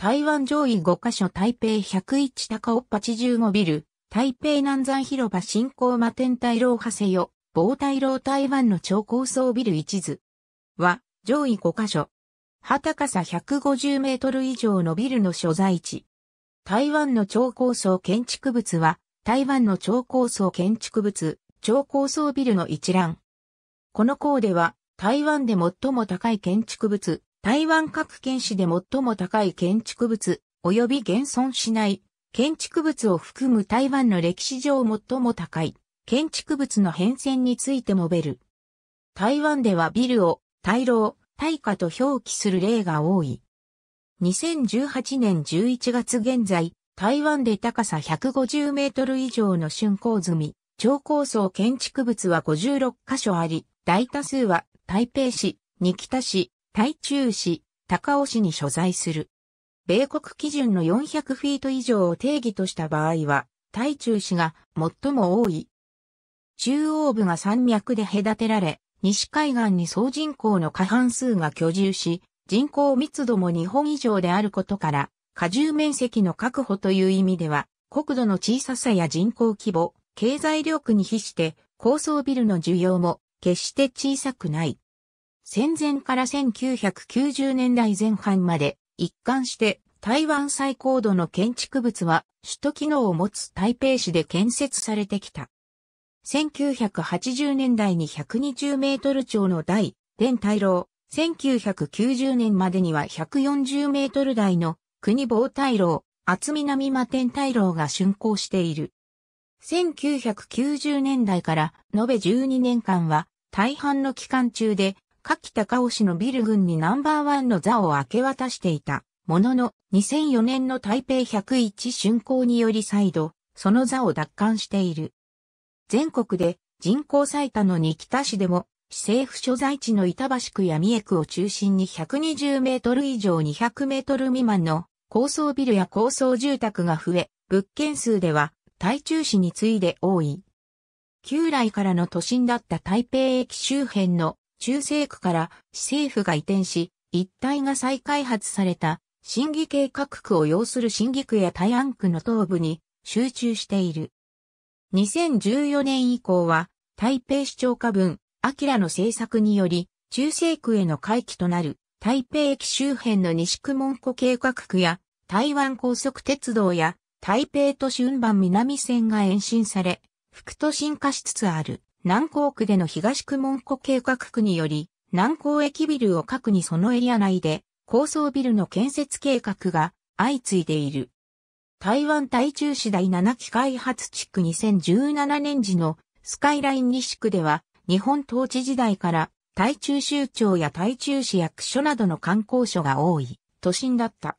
台湾上位5カ所台北101高尾85ビル、台北南山広場新興摩天大楼派せよ、防台楼台湾の超高層ビル一図は上位5カ所。は高さ150メートル以上のビルの所在地。台湾の超高層建築物は、台湾の超高層建築物、超高層ビルの一覧。この項では、台湾で最も高い建築物、台湾各県市で最も高い建築物、及び現存しない建築物を含む台湾の歴史上最も高い建築物の変遷について述べる。台湾ではビルを大楼、大化と表記する例が多い。2018年11月現在、台湾で高さ150メートル以上の竣工済み、超高層建築物は56カ所あり、大多数は台北市、二北市、台中市、高尾市に所在する。米国基準の400フィート以上を定義とした場合は、台中市が最も多い。中央部が山脈で隔てられ、西海岸に総人口の過半数が居住し、人口密度も日本以上であることから、過重面積の確保という意味では、国土の小ささや人口規模、経済力に比して、高層ビルの需要も決して小さくない。戦前から1990年代前半まで一貫して台湾最高度の建築物は首都機能を持つ台北市で建設されてきた。1980年代に120メートル超の大、電大楼、1990年までには140メートル台の国防大楼、厚南摩天大楼が竣工している。1990年代から延べ12年間は大半の期間中で柿高尾市のビル群にナンバーワンの座を明け渡していた。ものの、2004年の台北101春行により再度、その座を奪還している。全国で人口最多の日北市でも、市政府所在地の板橋区や三重区を中心に120メートル以上200メートル未満の高層ビルや高層住宅が増え、物件数では台中市に次いで多い。旧来からの都心だった台北駅周辺の中西区から市政府が移転し、一帯が再開発された、新議計画区を要する新議区や大安区の東部に集中している。2014年以降は、台北市長下分、明の政策により、中西区への回帰となる、台北駅周辺の西区門戸計画区や、台湾高速鉄道や、台北都市運搬南線が延伸され、副都心化しつつある。南港区での東区門戸計画区により、南港駅ビルを核にそのエリア内で高層ビルの建設計画が相次いでいる。台湾台中市第7期開発地区2017年時のスカイライン西区では日本統治時代から台中州庁や台中市役所などの観光所が多い都心だった。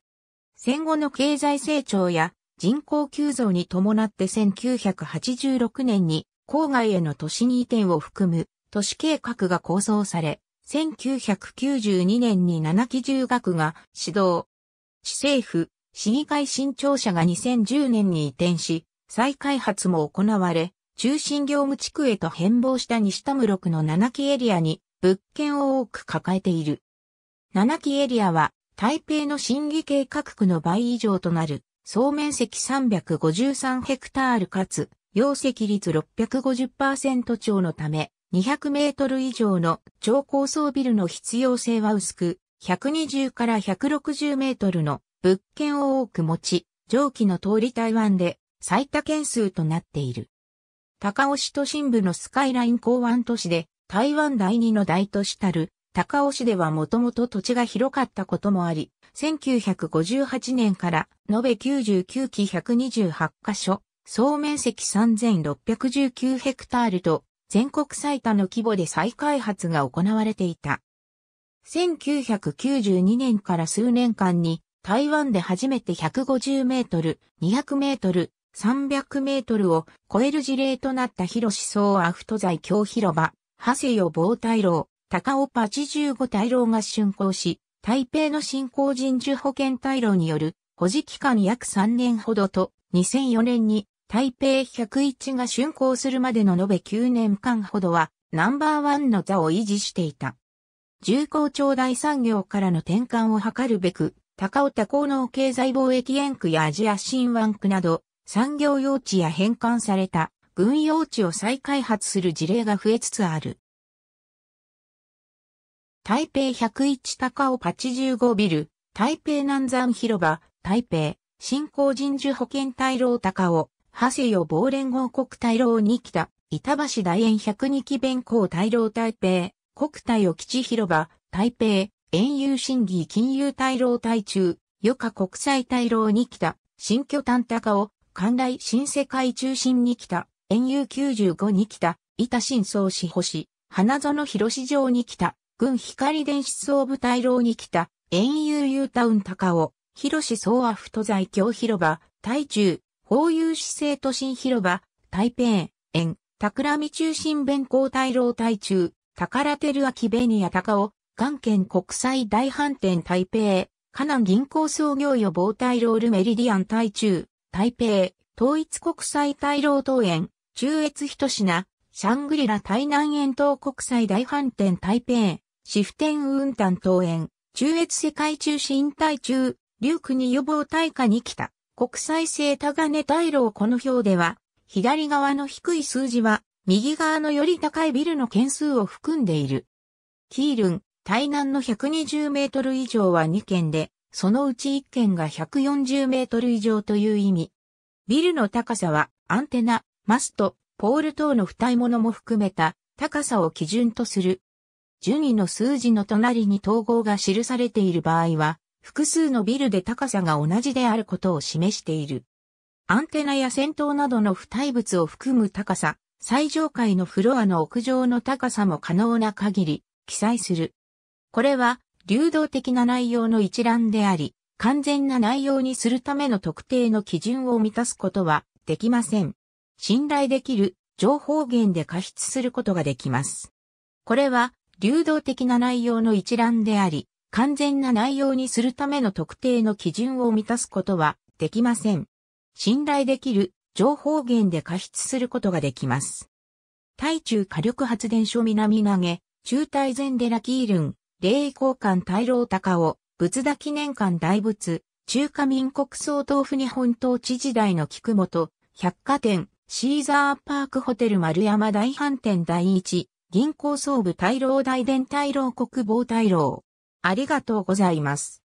戦後の経済成長や人口急増に伴って1986年に郊外への都市に移転を含む都市計画が構想され、1992年に7期重学が指導。市政府、市議会新庁舎が2010年に移転し、再開発も行われ、中心業務地区へと変貌した西田室区の7期エリアに物件を多く抱えている。7期エリアは台北の新議計画区の倍以上となる総面積353ヘクタールかつ容積率650%超のため、200メートル以上の超高層ビルの必要性は薄く、120から160メートルの物件を多く持ち、上記の通り台湾で最多件数となっている。高尾市都心部のスカイライン港湾都市で、台湾第二の大都市たる、高尾市ではもともと土地が広かったこともあり、1958年から延べ99期128箇所、総面積3619ヘクタールと全国最多の規模で再開発が行われていた。1992年から数年間に台湾で初めて150メートル、200メートル、300メートルを超える事例となった広志総アフト在京広場、長谷予防大楼、高尾85大楼が竣工し、台北の新興人樹保険大楼による保持期間約3年ほどと2004年に台北101が竣工するまでの延べ9年間ほどはナンバーワンの座を維持していた。重工長大産業からの転換を図るべく、高尾多高能経済貿易園区やアジア新湾区など、産業用地や返還された軍用地を再開発する事例が増えつつある。台北101高尾85ビル、台北南山広場、台北、新興人樹保健大老高尾、長谷ヨ暴連合国大老に北、板橋大円百日期弁公大老台北、国体を基地広場、台北、園遊審議金融大老台中、余暇国際大老に北、新居炭高を、関来新世界中心に来た、園遊九十五に来た、板新総志星、花園広市場に来た、軍光電子総部大老に来北、遊ユータウン高尾、広市総アフト在京広場、台中、いう市政都心広場、台北、園、桜見中心弁公大老大中、宝照明ベニア高尾、岩県国際大飯店台北、河南銀行創業予防大老ルメリディアン台中、台北、統一国際大老桃園、中越一品、シャングリラ台南園東国際大飯店台北、シフテン運丹桃園、中越世界中心台中、リュクに予防大化に来た。国際性高値大楼この表では、左側の低い数字は、右側のより高いビルの件数を含んでいる。キールン、対南の120メートル以上は2件で、そのうち1件が140メートル以上という意味。ビルの高さは、アンテナ、マスト、ポール等の付帯物も含めた高さを基準とする。順位の数字の隣に統合が記されている場合は、複数のビルで高さが同じであることを示している。アンテナや戦闘などの付帯物を含む高さ、最上階のフロアの屋上の高さも可能な限り記載する。これは流動的な内容の一覧であり、完全な内容にするための特定の基準を満たすことはできません。信頼できる情報源で過失することができます。これは流動的な内容の一覧であり、完全な内容にするための特定の基準を満たすことはできません。信頼できる情報源で過失することができます。対中火力発電所南投げ、中大前寺キールン、霊交換大老高尾、仏田記念館大仏、中華民国総統府日本統治時代の菊本、百貨店、シーザーパークホテル丸山大飯店第一、銀行総部大老大伝大老国防大老。ありがとうございます。